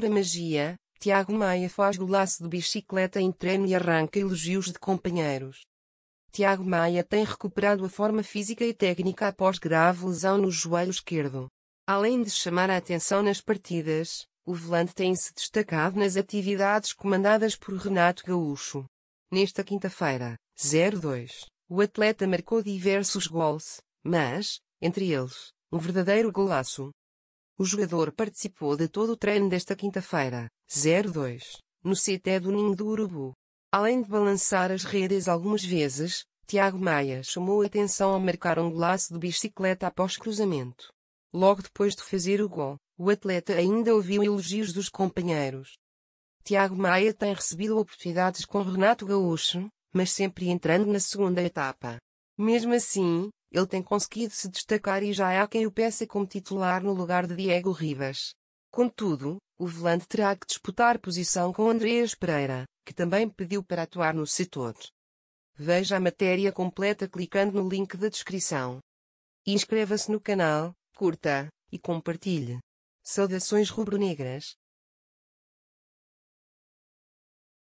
pura magia, Tiago Maia faz golaço de bicicleta em treino e arranca elogios de companheiros. Tiago Maia tem recuperado a forma física e técnica após grave lesão no joelho esquerdo. Além de chamar a atenção nas partidas, o volante tem se destacado nas atividades comandadas por Renato Gaúcho. Nesta quinta-feira, 02, o atleta marcou diversos gols, mas, entre eles, um verdadeiro golaço. O jogador participou de todo o treino desta quinta-feira, 02, no CT do Ninho do Urubu. Além de balançar as redes algumas vezes, Tiago Maia chamou atenção ao marcar um golaço de bicicleta após cruzamento. Logo depois de fazer o gol, o atleta ainda ouviu elogios dos companheiros. Tiago Maia tem recebido oportunidades com Renato Gaúcho, mas sempre entrando na segunda etapa. Mesmo assim, ele tem conseguido se destacar e já há quem o peça como titular no lugar de Diego Rivas. Contudo, o volante terá que disputar posição com Andreas Pereira, que também pediu para atuar no setor. Veja a matéria completa clicando no link da descrição. Inscreva-se no canal, curta e compartilhe. Saudações rubro-negras.